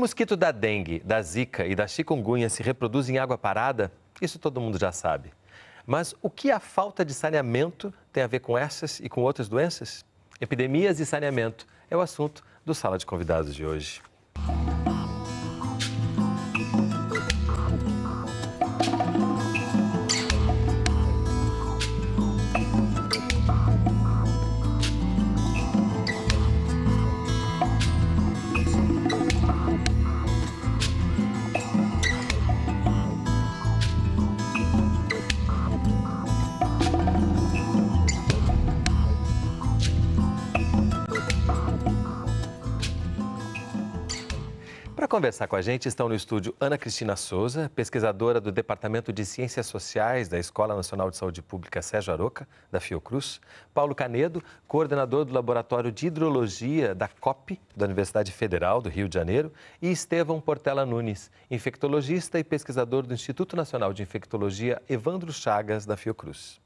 mosquito da dengue, da zika e da chikungunya se reproduz em água parada, isso todo mundo já sabe. Mas o que a falta de saneamento tem a ver com essas e com outras doenças? Epidemias e saneamento é o assunto do Sala de Convidados de hoje. conversar com a gente estão no estúdio Ana Cristina Souza, pesquisadora do Departamento de Ciências Sociais da Escola Nacional de Saúde Pública Sérgio Aroca, da Fiocruz, Paulo Canedo, coordenador do Laboratório de Hidrologia da COP, da Universidade Federal do Rio de Janeiro, e Estevão Portela Nunes, infectologista e pesquisador do Instituto Nacional de Infectologia Evandro Chagas, da Fiocruz.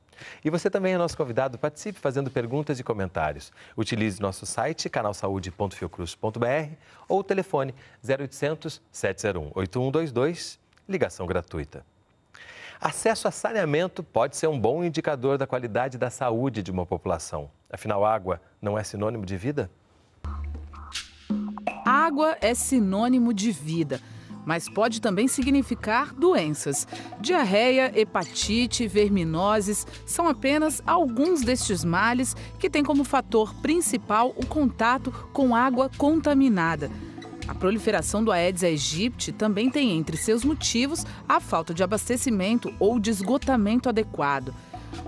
E você também é nosso convidado, participe fazendo perguntas e comentários. Utilize nosso site canalsaude.fiocruz.br ou o telefone 0800 701 8122, ligação gratuita. Acesso a saneamento pode ser um bom indicador da qualidade da saúde de uma população. Afinal, água não é sinônimo de vida? Água é sinônimo de vida mas pode também significar doenças. Diarreia, hepatite, verminoses são apenas alguns destes males que têm como fator principal o contato com água contaminada. A proliferação do Aedes aegypti também tem entre seus motivos a falta de abastecimento ou de esgotamento adequado.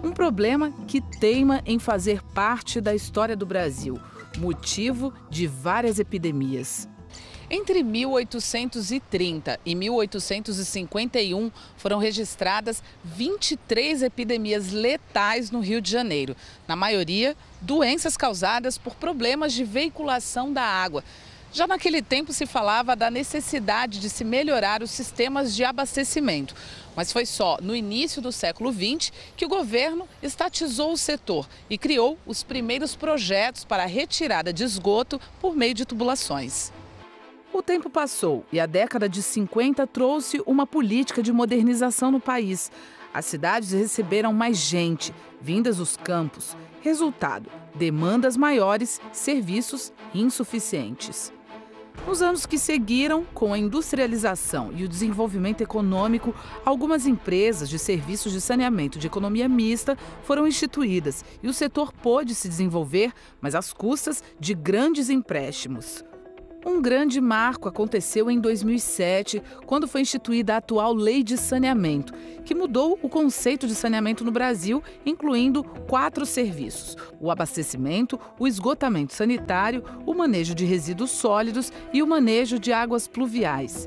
Um problema que teima em fazer parte da história do Brasil, motivo de várias epidemias. Entre 1830 e 1851 foram registradas 23 epidemias letais no Rio de Janeiro, na maioria doenças causadas por problemas de veiculação da água. Já naquele tempo se falava da necessidade de se melhorar os sistemas de abastecimento. Mas foi só no início do século XX que o governo estatizou o setor e criou os primeiros projetos para a retirada de esgoto por meio de tubulações. O tempo passou e a década de 50 trouxe uma política de modernização no país. As cidades receberam mais gente, vindas dos campos. Resultado: demandas maiores, serviços insuficientes. Nos anos que seguiram, com a industrialização e o desenvolvimento econômico, algumas empresas de serviços de saneamento de economia mista foram instituídas e o setor pôde se desenvolver, mas às custas de grandes empréstimos. Um grande marco aconteceu em 2007, quando foi instituída a atual Lei de Saneamento, que mudou o conceito de saneamento no Brasil, incluindo quatro serviços: o abastecimento, o esgotamento sanitário, o manejo de resíduos sólidos e o manejo de águas pluviais.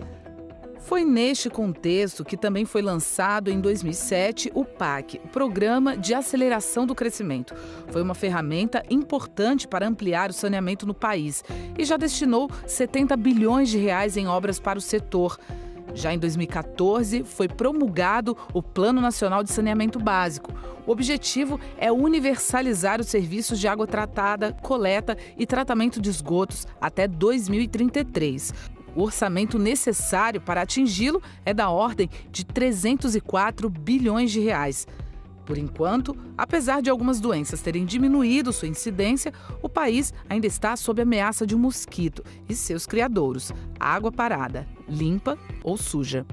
Foi neste contexto que também foi lançado em 2007 o PAC, o Programa de Aceleração do Crescimento. Foi uma ferramenta importante para ampliar o saneamento no país e já destinou 70 bilhões de reais em obras para o setor. Já em 2014, foi promulgado o Plano Nacional de Saneamento Básico. O objetivo é universalizar os serviços de água tratada, coleta e tratamento de esgotos até 2033. O orçamento necessário para atingi-lo é da ordem de 304 bilhões de reais. Por enquanto, apesar de algumas doenças terem diminuído sua incidência, o país ainda está sob ameaça de um mosquito e seus criadouros, água parada, limpa ou suja.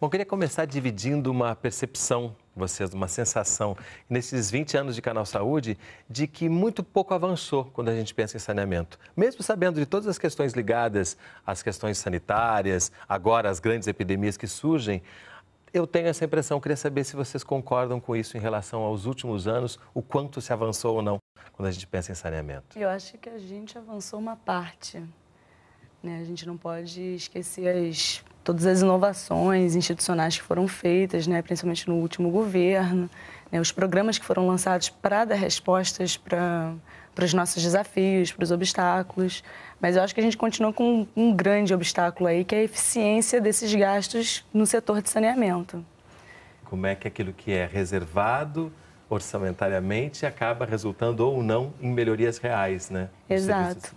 Bom, eu queria começar dividindo uma percepção vocês uma sensação, nesses 20 anos de Canal Saúde, de que muito pouco avançou quando a gente pensa em saneamento. Mesmo sabendo de todas as questões ligadas às questões sanitárias, agora as grandes epidemias que surgem, eu tenho essa impressão. Queria saber se vocês concordam com isso em relação aos últimos anos, o quanto se avançou ou não quando a gente pensa em saneamento. Eu acho que a gente avançou uma parte. Né? A gente não pode esquecer as todas as inovações institucionais que foram feitas, né, principalmente no último governo, né, os programas que foram lançados para dar respostas para para os nossos desafios, para os obstáculos, mas eu acho que a gente continua com um, um grande obstáculo aí, que é a eficiência desses gastos no setor de saneamento. Como é que aquilo que é reservado orçamentariamente acaba resultando ou não em melhorias reais, né? Exato.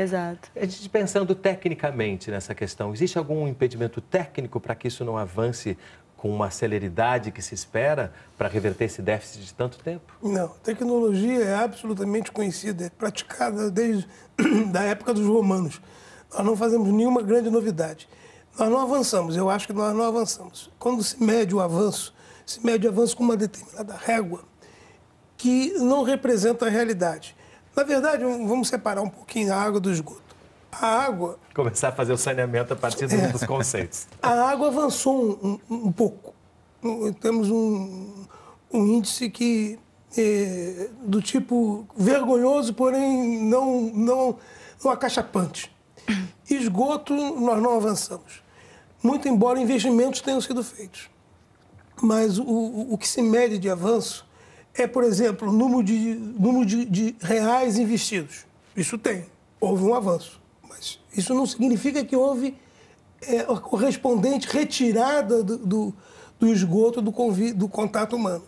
Exato. A gente pensando tecnicamente nessa questão, existe algum impedimento técnico para que isso não avance com uma celeridade que se espera para reverter esse déficit de tanto tempo? Não, tecnologia é absolutamente conhecida, é praticada desde da época dos romanos. Nós não fazemos nenhuma grande novidade. Nós não avançamos, eu acho que nós não avançamos. Quando se mede o avanço, se mede o avanço com uma determinada régua que não representa a realidade. Na verdade, vamos separar um pouquinho a água do esgoto. A água. Começar a fazer o saneamento a partir é, dos conceitos. A água avançou um, um, um pouco. Temos um, um índice que é, do tipo vergonhoso, porém não, não, não acachapante. Esgoto, nós não avançamos. Muito embora investimentos tenham sido feitos. Mas o, o que se mede de avanço é, por exemplo, número de, número de, de reais investidos. Isso tem, houve um avanço. Mas isso não significa que houve é, a correspondente retirada do, do, do esgoto do, convi, do contato humano.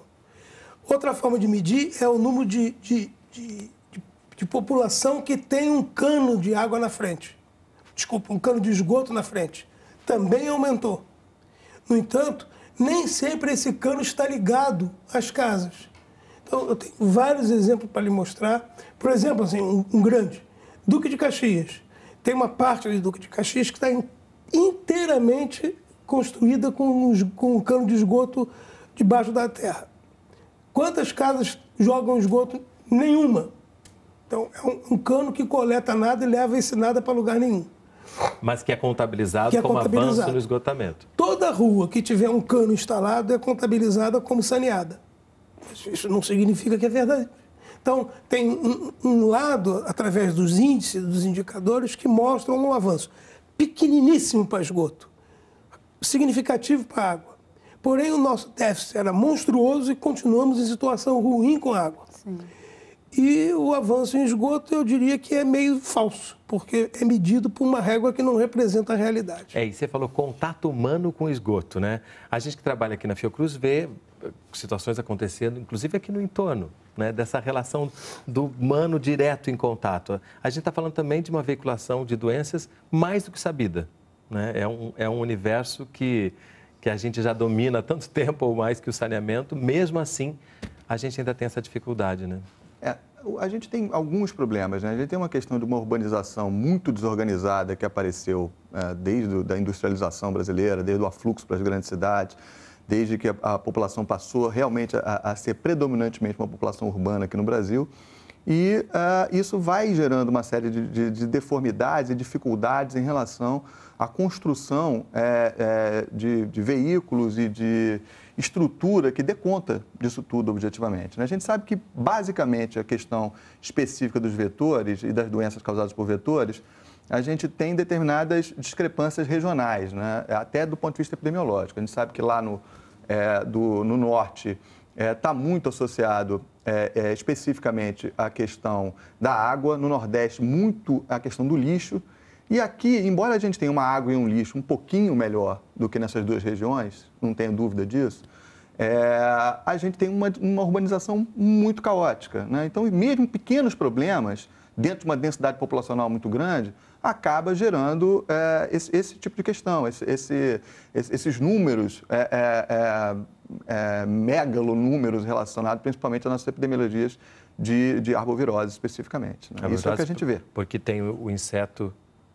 Outra forma de medir é o número de, de, de, de, população que tem um cano de água na frente. Desculpa, um cano de esgoto na frente. Também aumentou. No entanto, nem sempre esse cano está ligado às casas. Então, eu tenho vários exemplos para lhe mostrar. Por exemplo, assim, um, um grande, Duque de Caxias. Tem uma parte do Duque de Caxias que está inteiramente construída com, com um cano de esgoto debaixo da terra. Quantas casas jogam esgoto? Nenhuma. Então, é um, um, cano que coleta nada e leva esse nada para lugar nenhum. Mas que é contabilizado que é como contabilizado. avanço no esgotamento. Toda rua que tiver um cano instalado é contabilizada como saneada. Isso não significa que é verdade. Então, tem um, um lado, através dos índices, dos indicadores, que mostram um avanço pequeniníssimo para esgoto, significativo para água. Porém, o nosso déficit era monstruoso e continuamos em situação ruim com a água. Sim. E o avanço em esgoto, eu diria que é meio falso, porque é medido por uma régua que não representa a realidade. É, e você falou contato humano com esgoto, né? A gente que trabalha aqui na Fiocruz vê situações acontecendo, inclusive aqui no entorno, né, dessa relação do humano direto em contato. A gente está falando também de uma veiculação de doenças mais do que sabida. Né? É, um, é um universo que, que a gente já domina há tanto tempo ou mais que o saneamento, mesmo assim, a gente ainda tem essa dificuldade. Né? É, a gente tem alguns problemas, né? A gente tem uma questão de uma urbanização muito desorganizada que apareceu é, desde a industrialização brasileira, desde o afluxo para as grandes cidades desde que a, a população passou realmente a, a, ser predominantemente uma população urbana aqui no Brasil. E uh, isso vai gerando uma série de, de, de, deformidades e dificuldades em relação à construção é, é, de, de, veículos e de estrutura que dê conta disso tudo objetivamente. Né? A gente sabe que, basicamente, a questão específica dos vetores e das doenças causadas por vetores a gente tem determinadas discrepâncias regionais, né? até do ponto de vista epidemiológico. A gente sabe que lá no é, do, no norte está é, tá muito associado é, é, especificamente à questão da água, no Nordeste, muito à questão do lixo. E aqui, embora a gente tenha uma água e um lixo um pouquinho melhor do que nessas duas regiões, não tenho dúvida disso, é, a gente tem uma, uma urbanização muito caótica. Né? Então, mesmo pequenos problemas, dentro de uma densidade populacional muito grande, acaba gerando é, esse, esse, tipo de questão, esse, esse, esses números, é é, é, é, megalonúmeros relacionados principalmente às nossas epidemiologias de, de arbovirose especificamente. Né? É Isso é o que a gente vê. Porque tem o inseto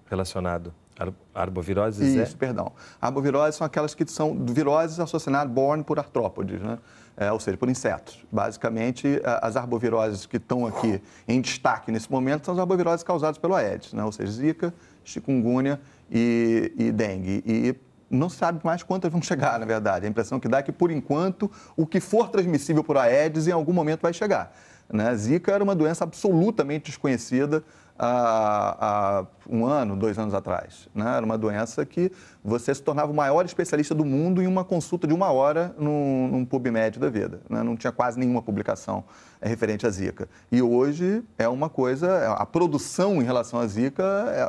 relacionado Ar arboviroses? Isso, é... perdão. Arboviroses são aquelas que são viroses associadas born por artrópodes, né? é, ou seja, por insetos. Basicamente, é, as arboviroses que estão aqui em destaque nesse momento são as arboviroses causadas pelo Aedes, né? ou seja, zika, chikungunya e, e dengue. E não se sabe mais quantas vão chegar, na verdade. A impressão que dá é que, por enquanto, o que for transmissível por Aedes em algum momento vai chegar. Né? Zika era uma doença absolutamente desconhecida há, há um ano, dois anos atrás. Né? Era uma doença que você se tornava o maior especialista do mundo em uma consulta de uma hora num, num PubMed da vida. Né? Não tinha quase nenhuma publicação é, referente à Zika. E hoje é uma coisa, é, a produção em relação à Zika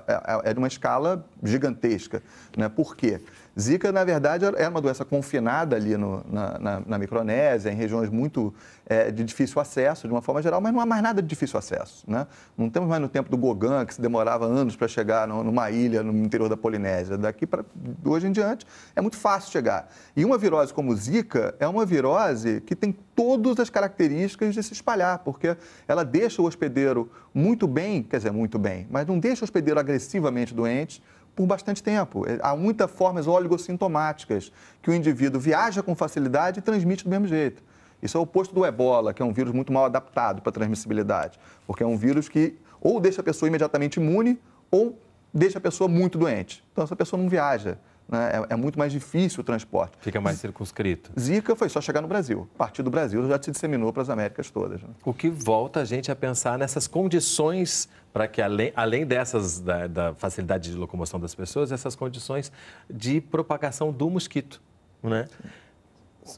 é, é, é de uma escala gigantesca. Né? Por quê? Zika, na verdade, era é, uma doença confinada ali no, na, na, na, Micronésia, em regiões muito é, de difícil acesso, de uma forma geral, mas não há mais nada de difícil acesso. Né? Não temos mais no tempo do do Gauguin, que se demorava anos para chegar numa ilha no interior da Polinésia. Daqui para hoje em diante é muito fácil chegar. E uma virose como Zika é uma virose que tem todas as características de se espalhar, porque ela deixa o hospedeiro muito bem, quer dizer, muito bem, mas não deixa o hospedeiro agressivamente doente, por bastante tempo. É, há muitas formas oligossintomáticas que o indivíduo viaja com facilidade e transmite do mesmo jeito. Isso é o oposto do ebola, que é um vírus muito mal adaptado para transmissibilidade, porque é um vírus que ou deixa a pessoa imediatamente imune ou deixa a pessoa muito doente. Então, essa pessoa não viaja. Né? É, é, muito mais difícil o transporte. Fica mais circunscrito. Zika foi só chegar no Brasil. A partir do Brasil já se disseminou para as Américas todas. Né? O que volta a gente a pensar nessas condições para que, além, além dessas da, da facilidade de locomoção das pessoas, essas condições de propagação do mosquito. Né?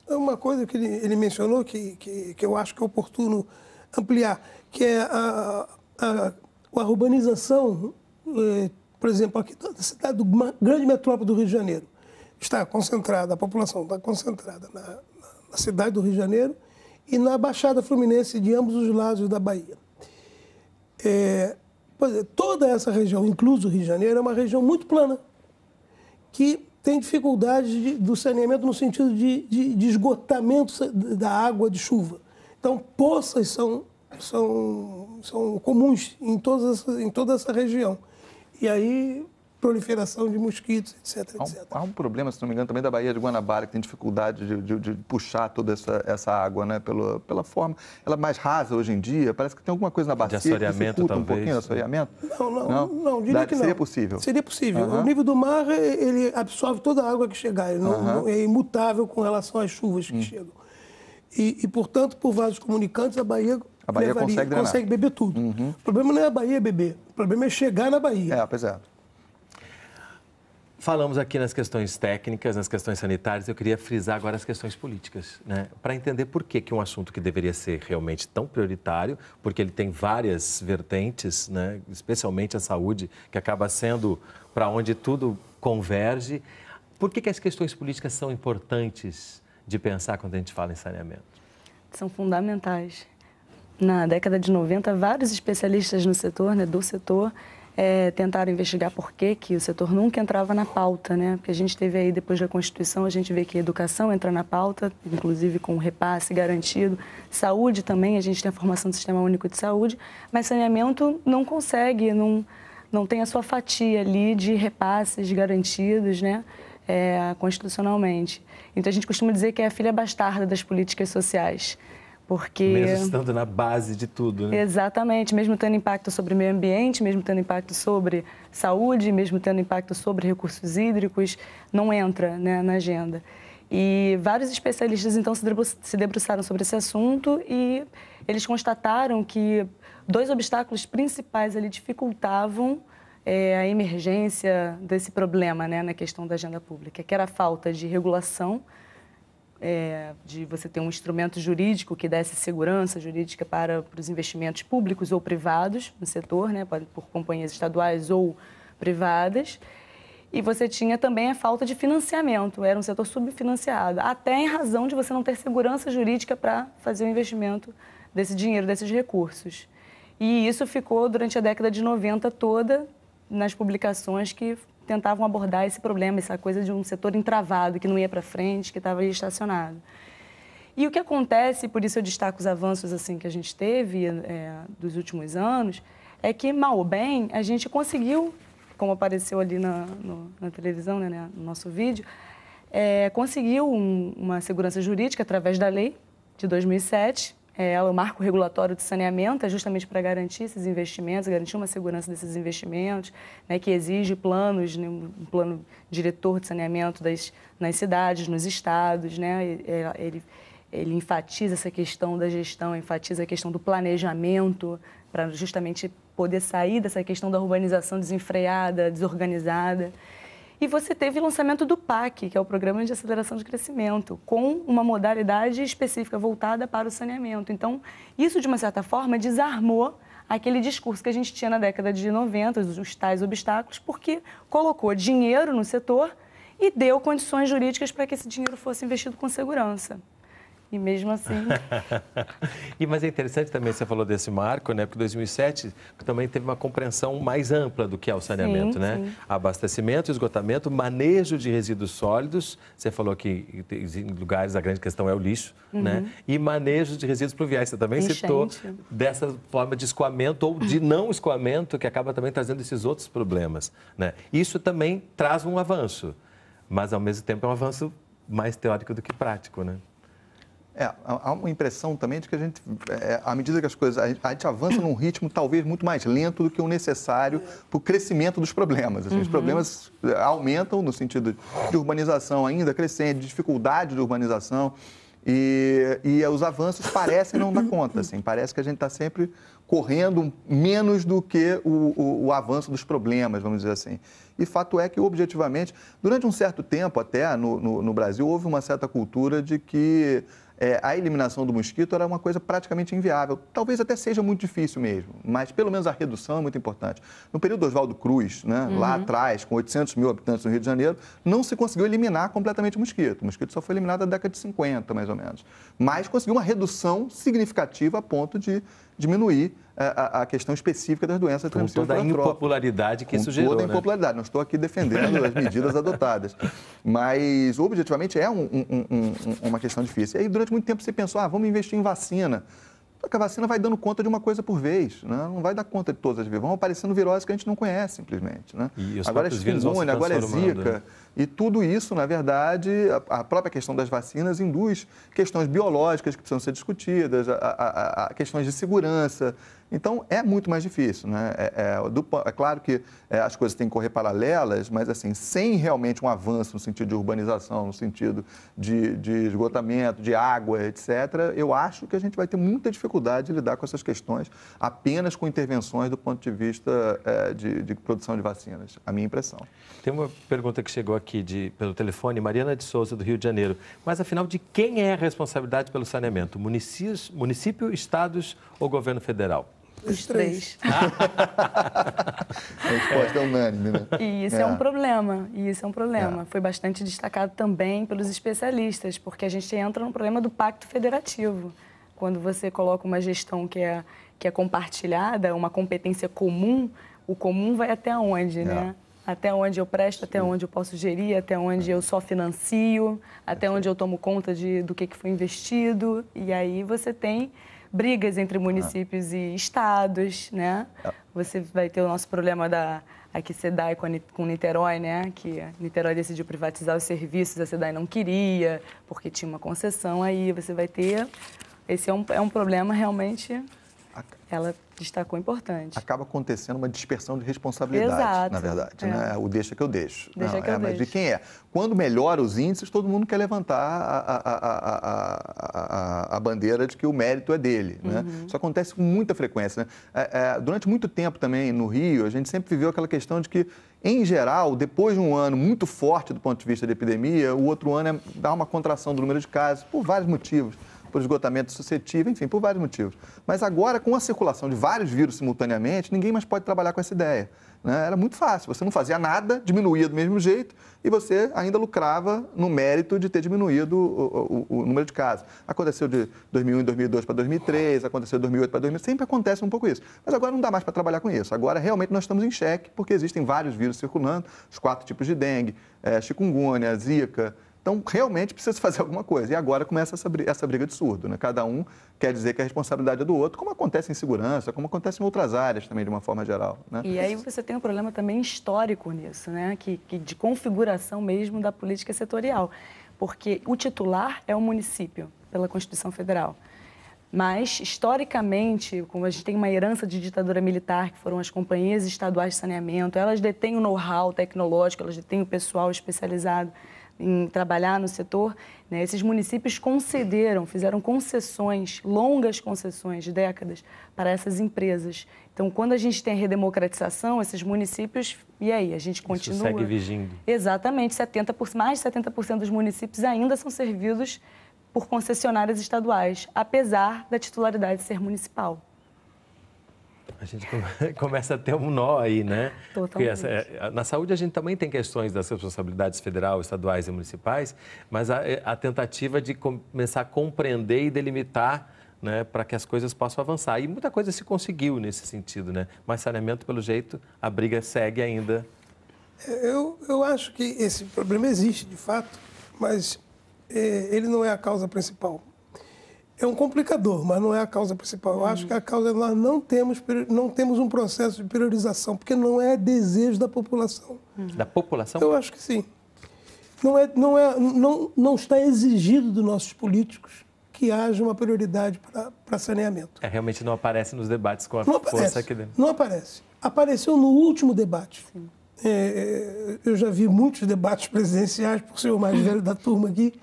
É uma coisa que ele, ele mencionou que, que, que, eu acho que é oportuno ampliar, que é a, a, a urbanização, eh, por exemplo, aqui cidade, do, grande metrópole do Rio de Janeiro, está concentrada, a população está concentrada na, na, na cidade do Rio de Janeiro e na Baixada Fluminense de ambos os lados da Bahia. É, é, toda essa região, incluso o Rio de Janeiro, é uma região muito plana, que tem dificuldade do saneamento no sentido de, de, de esgotamento da água de chuva. Então, poças são são, são comuns em, todas, em toda essa região. E aí, proliferação de mosquitos, etc, há um, etc. Há um problema, se não me engano, também da Baía de Guanabara, que tem dificuldade de, de, de puxar toda essa, essa água, né? Pelo, pela forma. Ela é mais rasa hoje em dia, parece que tem alguma coisa na bacia de assoreamento, que talvez, um pouquinho o assoreamento. Não, não, não, não diria Dá, que não. Seria possível? Seria possível. Uhum. O nível do mar, é, ele absorve toda a água que chegar, ele uhum. não é imutável com relação às chuvas que uhum. chegam. E, e, portanto, por vasos comunicantes, a Bahia a Bahia levaria, consegue consegue beber tudo. Uhum. O problema não é a Bahia beber, o problema é chegar na Bahia. É, pois é. Falamos aqui nas questões técnicas, nas questões sanitárias, eu queria frisar agora as questões políticas, né? Para entender por que, que um assunto que deveria ser realmente tão prioritário, porque ele tem várias vertentes, né? especialmente a saúde, que acaba sendo para onde tudo converge. Por que, que as questões políticas são importantes de pensar quando a gente fala em saneamento? São fundamentais na década de 90, vários especialistas no setor, né, do setor, é, tentaram investigar por que, que o setor nunca entrava na pauta, né? Porque a gente teve aí, depois da Constituição, a gente vê que a educação entra na pauta, inclusive com repasse garantido, saúde também, a gente tem a formação do Sistema Único de Saúde, mas saneamento não consegue, não, não tem a sua fatia ali de repasses garantidos, né? É, constitucionalmente. Então a gente costuma dizer que é a filha bastarda das políticas sociais. Porque... Mesmo estando na base de tudo, né? Exatamente, mesmo tendo impacto sobre meio ambiente, mesmo tendo impacto sobre saúde, mesmo tendo impacto sobre recursos hídricos, não entra né, na agenda. E vários especialistas, então, se debruçaram sobre esse assunto e eles constataram que dois obstáculos principais ali dificultavam é, a emergência desse problema né, na questão da agenda pública, que era a falta de regulação é, de você ter um instrumento jurídico que desse segurança jurídica para, para os investimentos públicos ou privados no setor, né, por companhias estaduais ou privadas. E você tinha também a falta de financiamento, era um setor subfinanciado, até em razão de você não ter segurança jurídica para fazer o investimento desse dinheiro, desses recursos. E isso ficou durante a década de 90 toda nas publicações que tentavam abordar esse problema, essa coisa de um setor entravado, que não ia para frente, que estava estacionado. E o que acontece, por isso eu destaco os avanços assim que a gente teve é, dos últimos anos, é que, mal ou bem, a gente conseguiu, como apareceu ali na, no, na televisão, né, né no nosso vídeo, é, conseguiu um, uma segurança jurídica através da lei de 2007, ela é, o marco regulatório de saneamento é justamente para garantir esses investimentos, garantir uma segurança desses investimentos, né, que exige planos, né, um plano diretor de saneamento das, nas cidades, nos estados. Né, é, ele, ele enfatiza essa questão da gestão, enfatiza a questão do planejamento, para justamente poder sair dessa questão da urbanização desenfreada, desorganizada. E você teve o lançamento do PAC, que é o Programa de Aceleração de Crescimento, com uma modalidade específica voltada para o saneamento. Então, isso, de uma certa forma, desarmou aquele discurso que a gente tinha na década de 90, os tais obstáculos, porque colocou dinheiro no setor e deu condições jurídicas para que esse dinheiro fosse investido com segurança. E mesmo assim. e mas é interessante também você falou desse marco, né? Porque 2007 também teve uma compreensão mais ampla do que é o saneamento, sim, né? Sim. Abastecimento, esgotamento, manejo de resíduos sólidos. Você falou que em lugares a grande questão é o lixo, uhum. né? E manejo de resíduos pluviais. Você também Enchente. citou dessa forma de escoamento ou de não escoamento que acaba também trazendo esses outros problemas, né? Isso também traz um avanço, mas ao mesmo tempo é um avanço mais teórico do que prático, né? É, há uma impressão também de que a gente, é, é, à medida que as coisas, a gente, a gente, avança num ritmo talvez muito mais lento do que o necessário para o crescimento dos problemas. Assim, uhum. Os problemas é, aumentam no sentido de urbanização ainda crescente, dificuldade de urbanização. E, e, os avanços parecem não dar conta, assim, parece que a gente está sempre correndo menos do que o, o, o, avanço dos problemas, vamos dizer assim. E fato é que, objetivamente, durante um certo tempo até no, no, no Brasil, houve uma certa cultura de que é, a eliminação do mosquito era uma coisa praticamente inviável. Talvez até seja muito difícil mesmo, mas pelo menos a redução é muito importante. No período do Oswaldo Cruz, né, uhum. lá atrás, com 800 mil habitantes no Rio de Janeiro, não se conseguiu eliminar completamente o mosquito. O mosquito só foi eliminado na década de 50, mais ou menos. Mas conseguiu uma redução significativa a ponto de diminuir é, a, a, questão específica das doenças com transmissíveis toda a impopularidade que com isso gerou, toda a né? impopularidade. Né? Não estou aqui defendendo as medidas adotadas, mas objetivamente é um, um, um, uma questão difícil. E aí, durante muito tempo, você pensou, ah, vamos investir em vacina. Só que a vacina vai dando conta de uma coisa por vez, né? não vai dar conta de todas as vezes. Vão aparecendo viroses que a gente não conhece, simplesmente. Né? Agora é chikungunya, agora é né? zika. E tudo isso, na verdade, a, própria questão das vacinas induz questões biológicas que precisam ser discutidas, a, a, a, questões de segurança, então, é muito mais difícil. Né? É, é, do, é claro que é, as coisas têm que correr paralelas, mas assim, sem realmente um avanço no sentido de urbanização, no sentido de, de esgotamento, de água, etc., eu acho que a gente vai ter muita dificuldade de lidar com essas questões apenas com intervenções do ponto de vista é, de, de, produção de vacinas. A minha impressão. Tem uma pergunta que chegou aqui de, pelo telefone, Mariana de Souza, do Rio de Janeiro. Mas, afinal, de quem é a responsabilidade pelo saneamento? Município, município estados ou governo federal? Os, três. a resposta é unânime, né? E isso é, é um problema. E isso é um problema. É. Foi bastante destacado também pelos especialistas, porque a gente entra no problema do pacto federativo. Quando você coloca uma gestão que é, que é compartilhada, uma competência comum, o comum vai até onde, né? é. né? até onde eu presto, até onde eu posso gerir, até onde é. eu só financio, até onde eu tomo conta de, do que, que foi investido. E aí você tem brigas entre municípios ah. e estados, né? É. Você vai ter o nosso problema da aqui SEDAI com, com Niterói, né? Que Niterói decidiu privatizar os serviços, a SEDAI não queria, porque tinha uma concessão aí. Você vai ter. Esse é um, é um problema realmente ela destacou importante. Acaba acontecendo uma dispersão de responsabilidade, Exato. na verdade. É. Né? É, o deixa que eu deixo. Deixa Não, que é, eu mas deixo. de quem é? Quando melhora os índices, todo mundo quer levantar a, a, a, a bandeira de que o mérito é dele. Né? Uhum. Isso acontece com muita frequência. Né? É, é, durante muito tempo também, no Rio, a gente sempre viveu aquela questão de que em geral, depois de um ano muito forte do ponto de vista da epidemia, o outro ano é, dá uma contração do número de casos, por vários motivos por esgotamento suscetível, enfim, por vários motivos. Mas agora, com a circulação de vários vírus simultaneamente, ninguém mais pode trabalhar com essa ideia. Né? Era muito fácil, você não fazia nada, diminuía do mesmo jeito e você ainda lucrava no mérito de ter diminuído o, o, o número de casos. Aconteceu de 2001 e 2002 para 2003, aconteceu de 2008 para 2000, sempre acontece um pouco isso. Mas agora não dá mais para trabalhar com isso. Agora realmente nós estamos em xeque porque existem vários vírus circulando, os quatro tipos de dengue, é, chikungunya, zika, então, realmente precisa fazer alguma coisa. E agora começa essa briga, essa briga de surdo. Né? Cada um quer dizer que a responsabilidade é do outro, como acontece em segurança, como acontece em outras áreas também, de uma forma geral. Né? E aí você tem um problema também histórico nisso, né? que, que de configuração mesmo da política setorial. Porque o titular é o município, pela Constituição Federal. Mas, historicamente, como a gente tem uma herança de ditadura militar, que foram as companhias estaduais de saneamento, elas detêm o know-how tecnológico, elas detêm o pessoal especializado em trabalhar no setor, né, esses municípios concederam, fizeram concessões, longas concessões de décadas para essas empresas. Então, quando a gente tem a redemocratização, esses municípios, e aí, a gente continua... Isso segue vigindo. Exatamente, 70 por, mais de 70% dos municípios ainda são servidos por concessionárias estaduais, apesar da titularidade ser municipal. A gente começa a ter um nó aí, né? É, Totalmente. Essa, é, na saúde, a gente também tem questões das responsabilidades federal, estaduais e municipais, mas a, é, a tentativa de começar a compreender e delimitar né, para que as coisas possam avançar. E muita coisa se conseguiu nesse sentido, né? Mas saneamento, pelo jeito, a briga segue ainda. Eu, eu acho que esse problema existe, de fato, mas ele não é a causa principal é um complicador, mas não é a causa principal. Eu acho que a causa é nós não temos, não temos um processo de priorização, porque não é desejo da população. Da população? Eu acho que sim. Não, é, não, é, não, não está exigido dos nossos políticos que haja uma prioridade para saneamento. É, realmente não aparece nos debates com a não força aparece, aqui dentro. Não aparece. Apareceu no último debate. É, é, eu já vi muitos debates presidenciais, por ser o mais velho da turma aqui,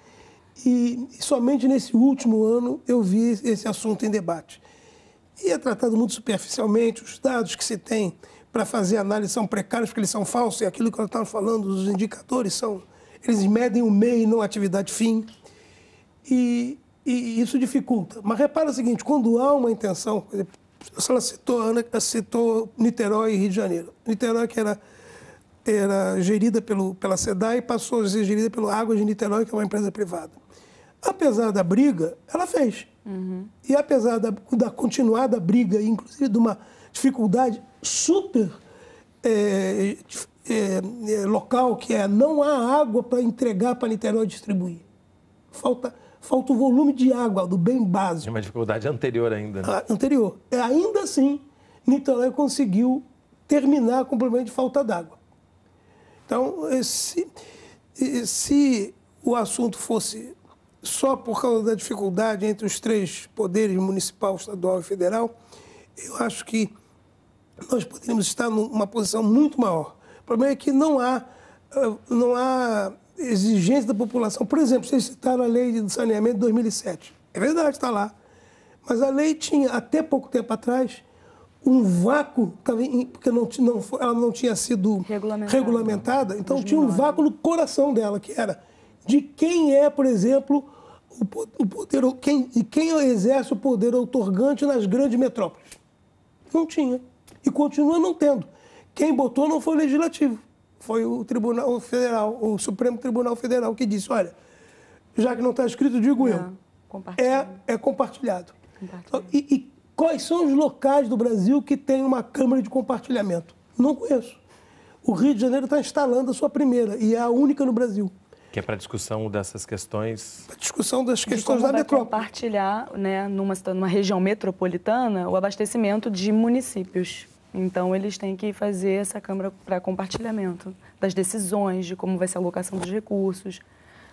e somente nesse último ano eu vi esse assunto em debate. E é tratado muito superficialmente, os dados que se tem para fazer análise são precários, porque eles são falsos, e aquilo que eu estava falando, os indicadores são. Eles medem o meio e não a atividade fim. E, e isso dificulta. Mas repara o seguinte: quando há uma intenção, por ela citou, Ana citou Niterói e Rio de Janeiro. Niterói, que era, era gerida pelo, pela SEDAI, passou a ser gerida pelo Águas de Niterói, que é uma empresa privada apesar da briga, ela fez. Uhum. E apesar da, da, continuada briga, inclusive de uma dificuldade super é, é, é, local, que é não há água para entregar para Niterói distribuir. Falta, falta o volume de água, do bem básico. É uma dificuldade anterior ainda. Né? A, ah, anterior. É, ainda assim, Niterói conseguiu terminar com o problema de falta d'água. Então, se, se o assunto fosse só por causa da dificuldade entre os três poderes, municipal, estadual e federal, eu acho que nós poderíamos estar numa posição muito maior. O problema é que não há, ah, não há exigência da população. Por exemplo, vocês citaram a lei de saneamento de 2007. É verdade, está lá. Mas a lei tinha, até pouco tempo atrás, um vácuo, porque não, não, ela não tinha sido regulamentada. regulamentada então, tinha um vácuo no coração dela, que era de quem é, por exemplo, o poder, quem, e quem exerce o poder otorgante nas grandes metrópoles? Não tinha. E continua não tendo. Quem botou não foi o legislativo, foi o Tribunal Federal, o Supremo Tribunal Federal, que disse: olha, já que não está escrito, digo não, eu. Compartilhado. É, é compartilhado. compartilhado. Então, e, e quais são os locais do Brasil que tem uma Câmara de Compartilhamento? Não conheço. O Rio de Janeiro está instalando a sua primeira, e é a única no Brasil. Que é para discussão dessas questões. Para discussão das questões da metrópole. compartilhar, né, numa, numa região metropolitana, o abastecimento de municípios. Então, eles têm que fazer essa Câmara para compartilhamento das decisões, de como vai ser a alocação dos recursos.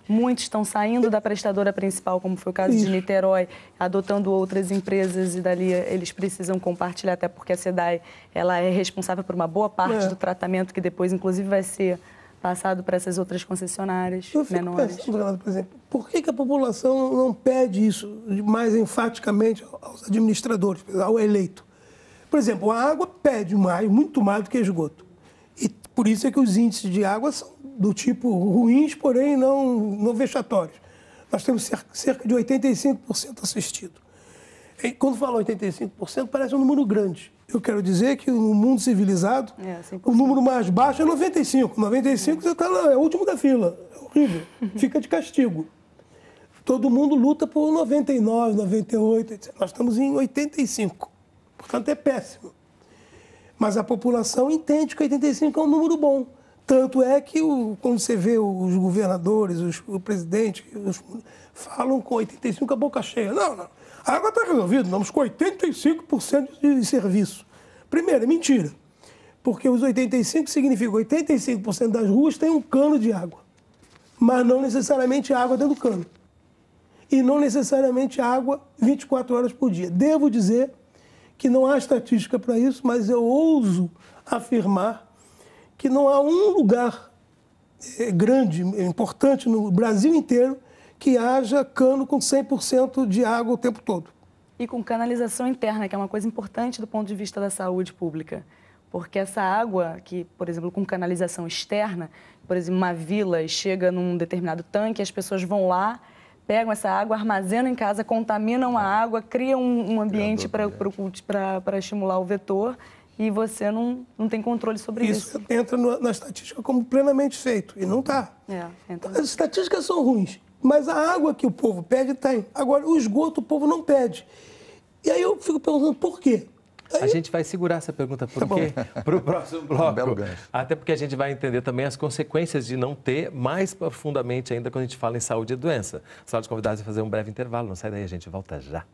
Muitos estão saindo da prestadora principal, como foi o caso Isso. de Niterói, adotando outras empresas e dali eh, eles precisam compartilhar, até porque a SEDAI ela é responsável por uma boa parte é. do tratamento, que depois, inclusive, vai ser passado para essas outras concessionárias Eu fico menores. Pensando, Renato, por exemplo, por que, que a população não pede isso mais enfaticamente aos administradores, ao eleito? Por exemplo, a água pede mais, muito mais do que esgoto. E por isso é que os índices de água são do tipo ruins, porém não, não vexatórios. Nós temos cerca de 85% assistido. E quando falo 85%, parece um número grande. Eu quero dizer que no mundo civilizado, é, o número mais baixo é 95. 95 é. você está lá, é o último da fila. É horrível. Fica de castigo. Todo mundo luta por 99, 98, etc. Nós estamos em 85. Portanto, é péssimo. Mas a população entende que 85 é um número bom. Tanto é que, o, quando você vê os governadores, os, o presidente, os, falam com 85 a boca cheia. Não, não água está resolvido, estamos com 85% de serviço. Primeiro, é mentira. Porque os 85 significa 85% das ruas tem um cano de água. Mas não necessariamente água dentro do cano. E não necessariamente água 24 horas por dia. Devo dizer que não há estatística para isso, mas eu ouso afirmar que não há um lugar eh, grande, importante no Brasil inteiro, que haja cano com 100% de água o tempo todo. E com canalização interna, que é uma coisa importante do ponto de vista da saúde pública. Porque essa água, que, por exemplo, com canalização externa, por exemplo, uma vila chega num determinado tanque, as pessoas vão lá, pegam essa água, armazenam em casa, contaminam a água, criam um, um ambiente para estimular o vetor e você não, não tem controle sobre isso. Isso entra na estatística como plenamente feito, e não está. É, então... As estatísticas são ruins. Mas a água que o povo pede tem. Tá Agora, o esgoto o povo não pede. E aí eu fico perguntando por quê? Aí... A gente vai segurar essa pergunta por tá quê? Para o próximo bloco. Um Até porque a gente vai entender também as consequências de não ter mais profundamente ainda quando a gente fala em saúde e doença. Só de convidados a fazer um breve intervalo. Não sai daí, a gente volta já.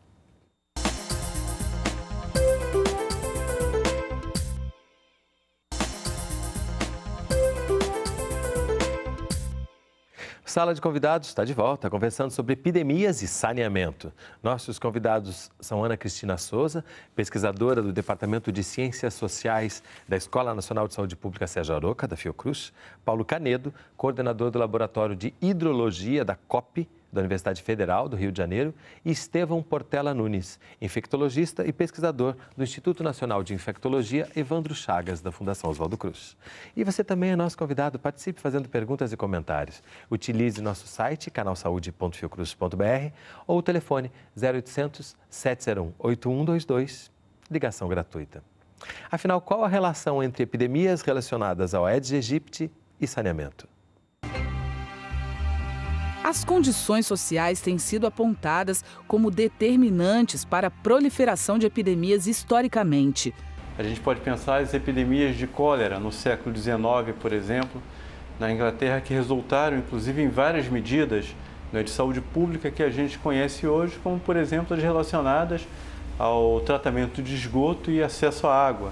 Sala de Convidados está de volta, conversando sobre epidemias e saneamento. Nossos convidados são Ana Cristina Souza, pesquisadora do Departamento de Ciências Sociais da Escola Nacional de Saúde Pública Sérgio Aroca, da Fiocruz, Paulo Canedo, coordenador do Laboratório de Hidrologia da COP, da Universidade Federal do Rio de Janeiro, e Estevão Portela Nunes, infectologista e pesquisador do Instituto Nacional de Infectologia Evandro Chagas, da Fundação Oswaldo Cruz. E você também é nosso convidado, participe fazendo perguntas e comentários. Utilize nosso site canalsaude.fiocruz.br ou o telefone 0800 701 8122, ligação gratuita. Afinal, qual a relação entre epidemias relacionadas ao Aedes aegypti e saneamento? As condições sociais têm sido apontadas como determinantes para a proliferação de epidemias historicamente. A gente pode pensar as epidemias de cólera no século XIX, por exemplo, na Inglaterra, que resultaram inclusive em várias medidas né, de saúde pública que a gente conhece hoje, como por exemplo as relacionadas ao tratamento de esgoto e acesso à água.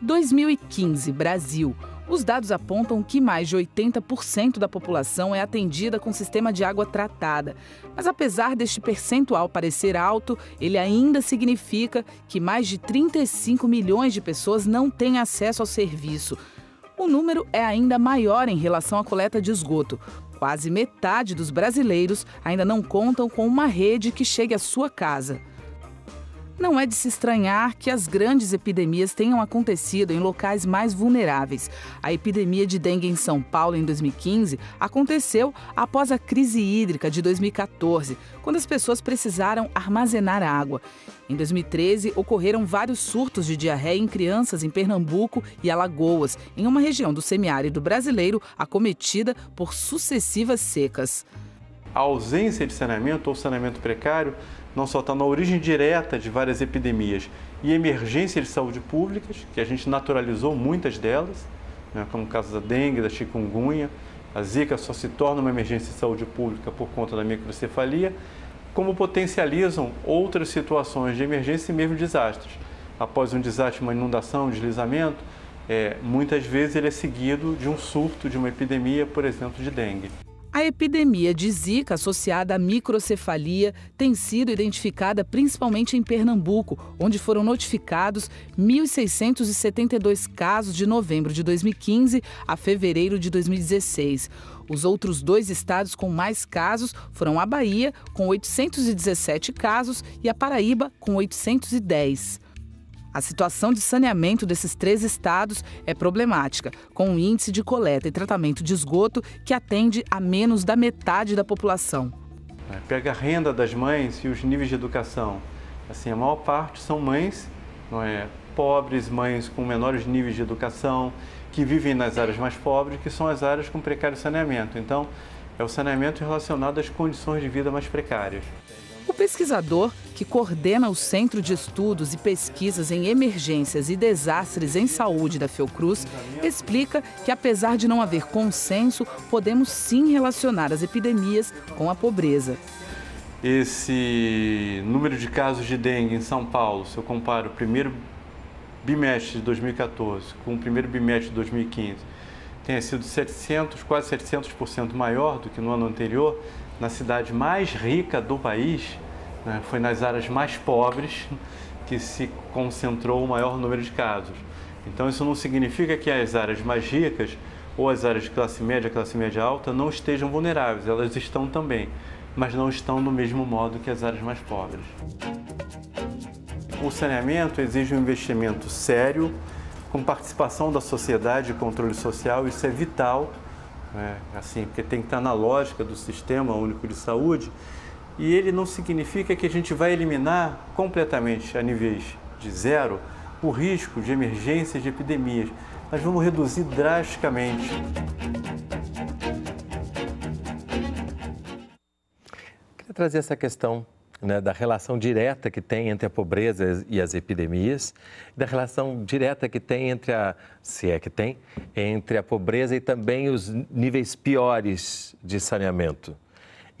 2015, Brasil. Os dados apontam que mais de 80% da população é atendida com sistema de água tratada. Mas apesar deste percentual parecer alto, ele ainda significa que mais de 35 milhões de pessoas não têm acesso ao serviço. O número é ainda maior em relação à coleta de esgoto. Quase metade dos brasileiros ainda não contam com uma rede que chegue à sua casa. Não é de se estranhar que as grandes epidemias tenham acontecido em locais mais vulneráveis. A epidemia de dengue em São Paulo em 2015 aconteceu após a crise hídrica de 2014, quando as pessoas precisaram armazenar água. Em 2013, ocorreram vários surtos de diarreia em crianças em Pernambuco e Alagoas, em uma região do semiárido brasileiro acometida por sucessivas secas a ausência de saneamento ou saneamento precário não só está na origem direta de várias epidemias e emergências de saúde públicas, que a gente naturalizou muitas delas, né, como o caso da dengue, da chikungunya, a zika só se torna uma emergência de saúde pública por conta da microcefalia, como potencializam outras situações de emergência e mesmo desastres. Após um desastre, uma inundação, um deslizamento, é, muitas vezes ele é seguido de um surto, de uma epidemia, por exemplo, de dengue. A epidemia de Zika associada à microcefalia tem sido identificada principalmente em Pernambuco, onde foram notificados 1.672 casos de novembro de 2015 a fevereiro de 2016. Os outros dois estados com mais casos foram a Bahia, com 817 casos, e a Paraíba, com 810. A situação de saneamento desses três estados é problemática, com um índice de coleta e tratamento de esgoto que atende a menos da metade da população. É, pega a renda das mães e os níveis de educação. Assim, a maior parte são mães, não é? pobres, mães com menores níveis de educação, que vivem nas áreas mais pobres, que são as áreas com precário saneamento. Então, é o saneamento relacionado às condições de vida mais precárias. O pesquisador que coordena o Centro de Estudos e Pesquisas em Emergências e Desastres em Saúde da Fiocruz, explica que, apesar de não haver consenso, podemos sim relacionar as epidemias com a pobreza. Esse número de casos de dengue em São Paulo, se eu comparo o primeiro bimestre de 2014 com o primeiro bimestre de 2015, tenha sido 700, quase 700% maior do que no ano anterior, na cidade mais rica do país, né? Foi nas áreas mais pobres que se concentrou o maior número de casos. Então, isso não significa que as áreas mais ricas ou as áreas de classe média, classe média alta, não estejam vulneráveis, elas estão também, mas não estão do mesmo modo que as áreas mais pobres. O saneamento exige um investimento sério, com participação da sociedade, controle social, isso é vital, né? assim, porque tem que estar na lógica do sistema único de saúde e ele não significa que a gente vai eliminar completamente a níveis de zero o risco de emergências de epidemias. Nós vamos reduzir drasticamente. Queria trazer essa questão né, da relação direta que tem entre a pobreza e as epidemias, da relação direta que tem entre a, se é que tem, entre a pobreza e também os níveis piores de saneamento.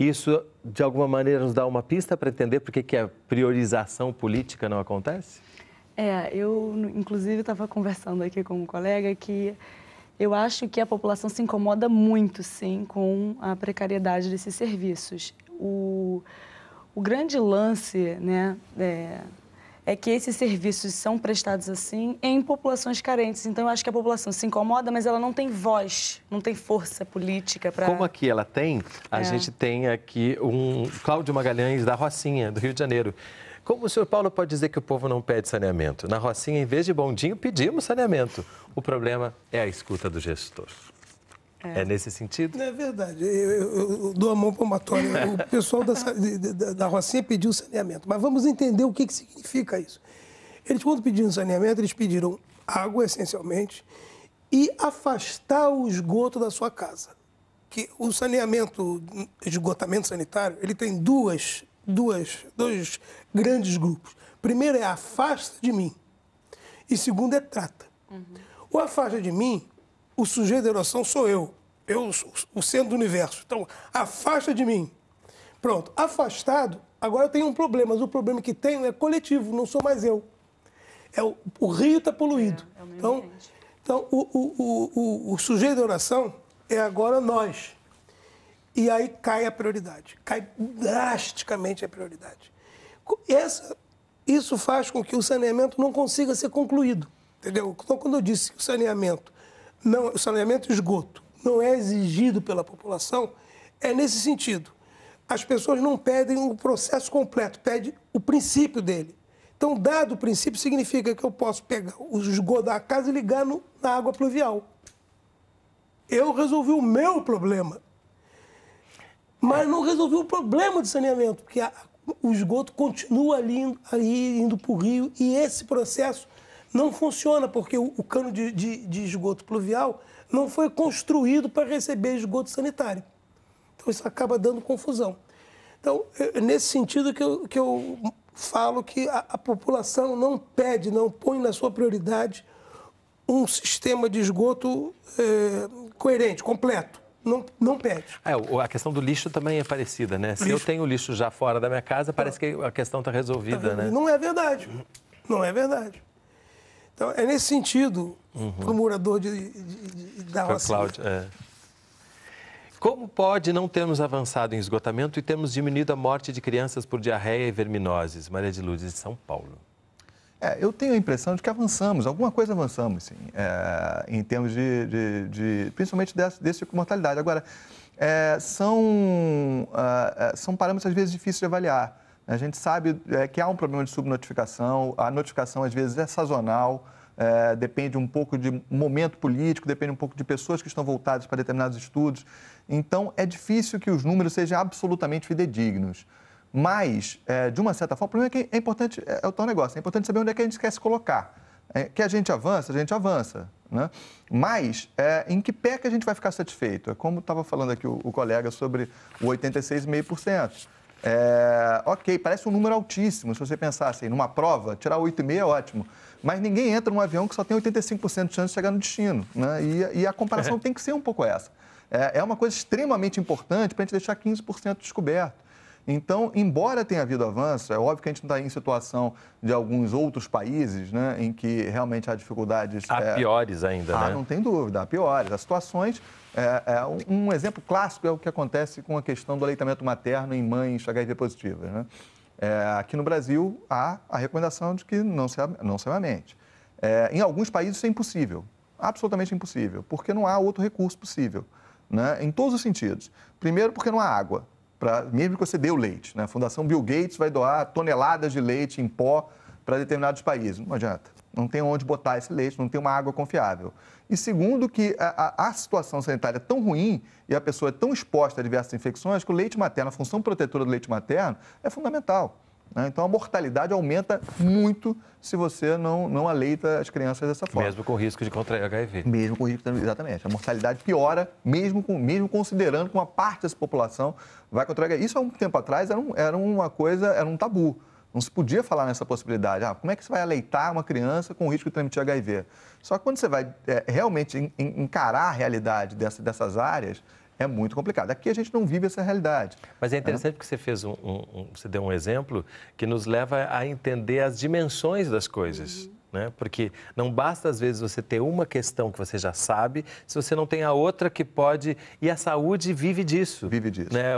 Isso, de alguma maneira, nos dá uma pista para entender por que, que a priorização política não acontece? É, eu, inclusive, estava conversando aqui com um colega que eu acho que a população se incomoda muito, sim, com a precariedade desses serviços. O, o grande lance né, é, é que esses serviços são prestados assim em populações carentes. Então, eu acho que a população se incomoda, mas ela não tem voz, não tem força política para... Como aqui ela tem, a é. gente tem aqui um Cláudio Magalhães da Rocinha, do Rio de Janeiro. Como o senhor Paulo pode dizer que o povo não pede saneamento? Na Rocinha, em vez de bondinho, pedimos saneamento. O problema é a escuta do gestor. É. é. nesse sentido? É verdade. Eu, eu, eu dou a mão palmatória. O pessoal da, da, da Rocinha pediu saneamento. Mas vamos entender o que, que significa isso. Eles, quando pediram saneamento, eles pediram água, essencialmente, e afastar o esgoto da sua casa. Que o saneamento, esgotamento sanitário, ele tem duas, duas, dois grandes grupos. Primeiro é afasta de mim. E segundo é trata. Uhum. O afasta de mim o sujeito da oração sou eu. Eu sou o centro do universo. Então, afasta de mim. Pronto, afastado, agora eu tenho um problema, mas o problema que tenho é coletivo, não sou mais eu. É o, o rio está poluído. É, é então, ambiente. então o, o, o, sujeito da oração é agora nós. E aí cai a prioridade, cai drasticamente a prioridade. Essa, isso faz com que o saneamento não consiga ser concluído. Entendeu? Então, quando eu disse que o saneamento não, o saneamento esgoto não é exigido pela população é nesse sentido. As pessoas não pedem o processo completo, pedem o princípio dele. Então, dado o princípio, significa que eu posso pegar o esgoto da casa e ligar no, na água pluvial. Eu resolvi o meu problema. Mas não resolvi o problema de saneamento, porque a, o esgoto continua ali, ali indo para o rio e esse processo não funciona, porque o, o cano de, de, de, esgoto pluvial não foi construído para receber esgoto sanitário. Então, isso acaba dando confusão. Então, é, é nesse sentido que eu, que eu falo que a, a população não pede, não põe na sua prioridade um sistema de esgoto é, coerente, completo. Não, não pede. É, a questão do lixo também é parecida, né? Se lixo. eu tenho lixo já fora da minha casa, parece tá. que a questão está tá resolvida, tá né? Não é verdade. Não é verdade. Então, é nesse sentido uhum. para o morador de, de, de, de né? Cláudio, é. Como pode não termos avançado em esgotamento e termos diminuído a morte de crianças por diarreia e verminoses? Maria de Lourdes, de São Paulo. É, eu tenho a impressão de que avançamos, alguma coisa avançamos, sim, é, em termos de, de, de principalmente desse, desse tipo de mortalidade. Agora, é, são, uh, são parâmetros às vezes difíceis de avaliar. A gente sabe é, que há um problema de subnotificação, a notificação às vezes é sazonal, é, depende um pouco de momento político, depende um pouco de pessoas que estão voltadas para determinados estudos. Então, é difícil que os números sejam absolutamente fidedignos. Mas, é, de uma certa forma, o problema é que é importante, é, é o tal negócio, é importante saber onde é que a gente quer se colocar. É, que a gente avança, a gente avança. Né? Mas, é, em que pé que a gente vai ficar satisfeito? É como estava falando aqui o, o colega sobre o 86,5%. É, ok, parece um número altíssimo. Se você pensasse assim, numa prova, tirar 8,5 é ótimo. Mas ninguém entra num avião que só tem 85% de chance de chegar no destino. Né? E, e a comparação tem que ser um pouco essa. É, é uma coisa extremamente importante para a gente deixar 15% descoberto. Então, embora tenha havido avanço, é óbvio que a gente não está em situação de alguns outros países, né, em que realmente há dificuldades. Há é... piores ainda, ah, né? Não tem dúvida, há piores. Há situações. É, é, um exemplo clássico é o que acontece com a questão do aleitamento materno em mães HIV positivas. Né? É, aqui no Brasil, há a recomendação de que não se, não se amamente. É, em alguns países, isso é impossível absolutamente impossível, porque não há outro recurso possível, né? em todos os sentidos. Primeiro, porque não há água mesmo que você dê o leite. Né? A Fundação Bill Gates vai doar toneladas de leite em pó para determinados países. Não adianta. Não tem onde botar esse leite, não tem uma água confiável. E segundo, que a, a, a situação sanitária é tão ruim e a pessoa é tão exposta a diversas infecções que o leite materno, a função protetora do leite materno é fundamental. Né? Então a mortalidade aumenta muito se você não, não aleita as crianças dessa forma. Mesmo com risco de contrair HIV. Mesmo com risco, exatamente. A mortalidade piora, mesmo, com, mesmo considerando que uma parte dessa população vai contrair HIV. Isso há um tempo atrás era, um, era uma coisa, era um tabu. Não se podia falar nessa possibilidade. Ah, como é que você vai aleitar uma criança com risco de transmitir HIV? Só que quando você vai é, realmente encarar a realidade dessa, dessas áreas, é muito complicado. Aqui a gente não vive essa realidade. Mas é né? interessante que você fez um, um, você deu um exemplo que nos leva a entender as dimensões das coisas. Uhum. Né? Porque não basta, às vezes, você ter uma questão que você já sabe, se você não tem a outra que pode. E a saúde vive disso. Vive disso. Né?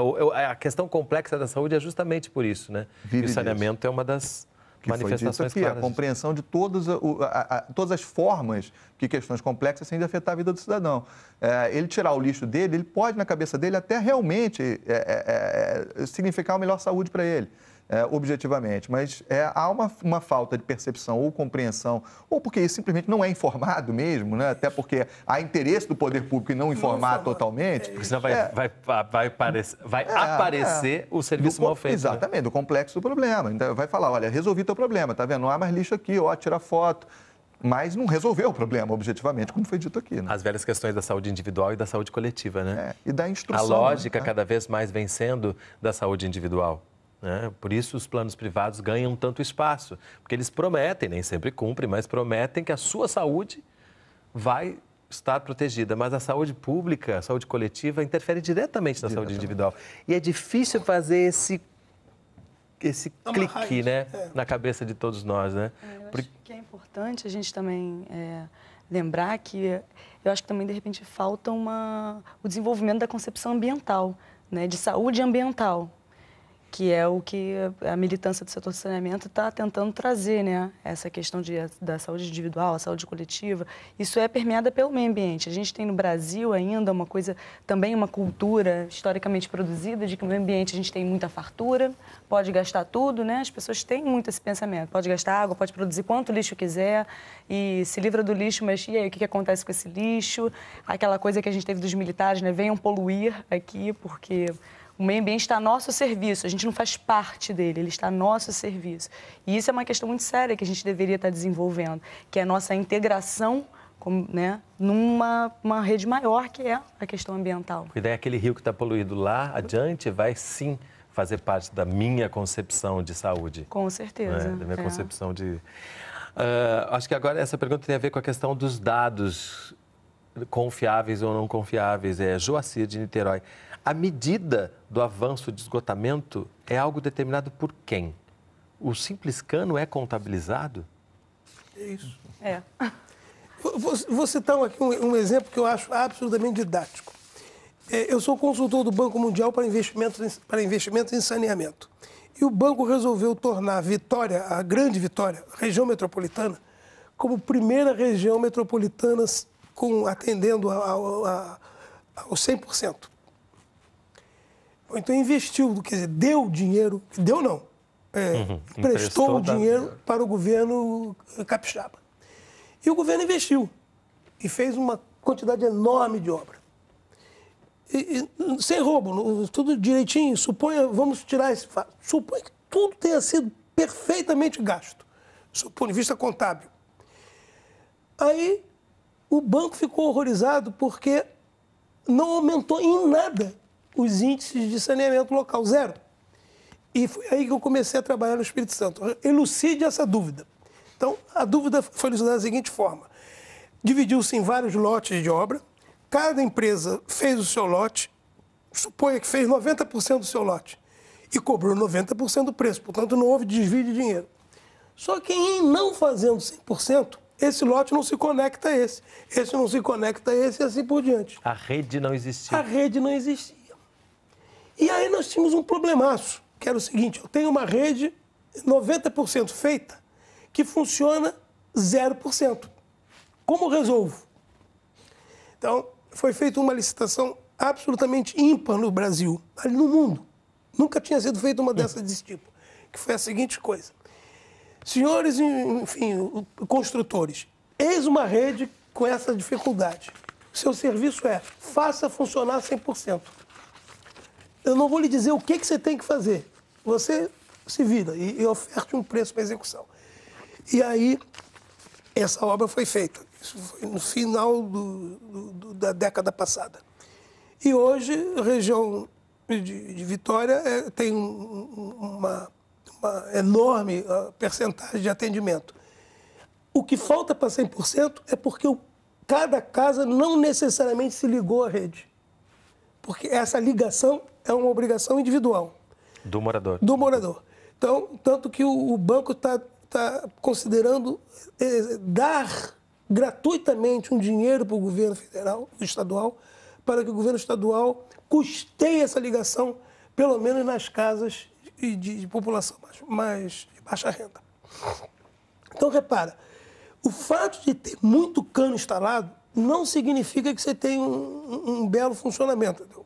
A questão complexa da saúde é justamente por isso. Né? Vive e o saneamento disso. é uma das, que foi dito aqui, claras. a compreensão de todas, a, a, todas as formas que questões complexas têm de afetar a vida do cidadão. É, ele tirar o lixo dele, ele pode, na cabeça dele, até realmente é, é, é significar uma melhor saúde para ele é, objetivamente, mas é, há uma, uma falta de percepção ou compreensão, ou porque simplesmente não é informado mesmo, né? até porque há interesse do poder público em não informar totalmente. Porque é senão é. vai, vai, vai, aparecer, vai é, aparecer o serviço do, mal feito. Né? Exatamente, né? do complexo do problema. Então, vai falar, olha, resolvi teu problema, tá vendo? Não há mais lixo aqui, ó, tira foto mas não resolveu o problema objetivamente, como foi dito aqui. Né? As velhas questões da saúde individual e da saúde coletiva, né? É, e da instrução. A lógica né? cada vez mais vem sendo da saúde individual. Né? Por isso, os planos privados ganham tanto espaço, porque eles prometem, nem sempre cumprem, mas prometem que a sua saúde vai estar protegida. Mas a saúde pública, a saúde coletiva, interfere diretamente na diretamente. saúde individual. E é difícil fazer esse, esse é clique né? É. na cabeça de todos nós. Né? É, eu porque... acho que é importante a gente também é, lembrar que eu acho que também, de repente, falta uma, o desenvolvimento da concepção ambiental, né? de saúde ambiental que é o que a militância do setor de saneamento está tentando trazer, né? Essa questão de, da saúde individual, a saúde coletiva, isso é permeada pelo meio ambiente. A gente tem no Brasil ainda uma coisa, também uma cultura historicamente produzida de que no meio ambiente a gente tem muita fartura, pode gastar tudo, né? As pessoas têm muito esse pensamento, pode gastar água, pode produzir quanto lixo quiser e se livra do lixo, mas e aí, o que, que acontece com esse lixo? Aquela coisa que a gente teve dos militares, né? Venham poluir aqui, porque o meio ambiente está a nosso serviço, a gente não faz parte dele, ele está a nosso serviço. E isso é uma questão muito séria que a gente deveria estar desenvolvendo, que é a nossa integração né, numa uma rede maior que é a questão ambiental. Porque daí aquele rio que está poluído lá adiante vai sim fazer parte da minha concepção de saúde. Com certeza. Né? Da minha é. concepção de. Uh, acho que agora essa pergunta tem a ver com a questão dos dados confiáveis ou não confiáveis. É Joacir de Niterói. A medida do avanço de esgotamento é algo determinado por quem? O simples cano é contabilizado? É isso. É. Vou, vou citar tá aqui um, um exemplo que eu acho absolutamente didático. É, eu sou consultor do Banco Mundial para investimentos, para investimentos em saneamento. E o banco resolveu tornar Vitória, a grande Vitória, a região metropolitana, como primeira região metropolitana com, atendendo ao 100%. Ou então investiu, quer dizer, deu dinheiro, deu não, é, uhum. prestou o dinheiro para o governo eh, capixaba. E o governo investiu e fez uma quantidade enorme de obra. E, e, sem roubo, tudo direitinho. Suponha, vamos tirar esse fato. Suponha que tudo tenha sido perfeitamente gasto, do ponto de vista contábil. Aí o banco ficou horrorizado porque não aumentou em nada os índices de saneamento local, zero. E foi aí que eu comecei a trabalhar no Espírito Santo. Elucide essa dúvida. Então, a dúvida foi elucidada da seguinte forma: dividiu-se em vários lotes de obra, cada empresa fez o seu lote, suponha que fez 90% do seu lote, e cobrou 90% do preço, portanto, não houve desvio de dinheiro. Só que em não fazendo 100%, esse lote não se conecta a esse, esse não se conecta a esse e assim por diante. A rede não existia. A rede não existia. E aí nós tínhamos um problemaço, que era o seguinte: eu tenho uma rede 90% feita que funciona 0%. Como resolvo? Então, foi feita uma licitação absolutamente ímpar no Brasil, ali no mundo. Nunca tinha sido feita uma dessa desse tipo, que foi a seguinte coisa. Senhores, enfim, construtores, eis uma rede com essa dificuldade. Seu serviço é faça funcionar 100%. Eu não vou lhe dizer o que, que você tem que fazer. Você se vira e, e oferte um preço para execução. E aí, essa obra foi feita. Isso foi no final do, do, da década passada. E hoje, a região de, de Vitória é, tem uma, uma, enorme ah, percentagem de atendimento. O que falta para 100% é porque o, cada casa não necessariamente se ligou à rede. Porque essa ligação é uma obrigação individual. Do morador. Do morador. Então, tanto que o, banco está tá considerando eh, dar gratuitamente um dinheiro para o governo federal, estadual, para que o governo estadual custeie essa ligação, pelo menos nas casas de, de, de população mais, mais de baixa renda. Então, repara, o fato de ter muito cano instalado não significa que você tem um, um, um belo funcionamento. Entendeu?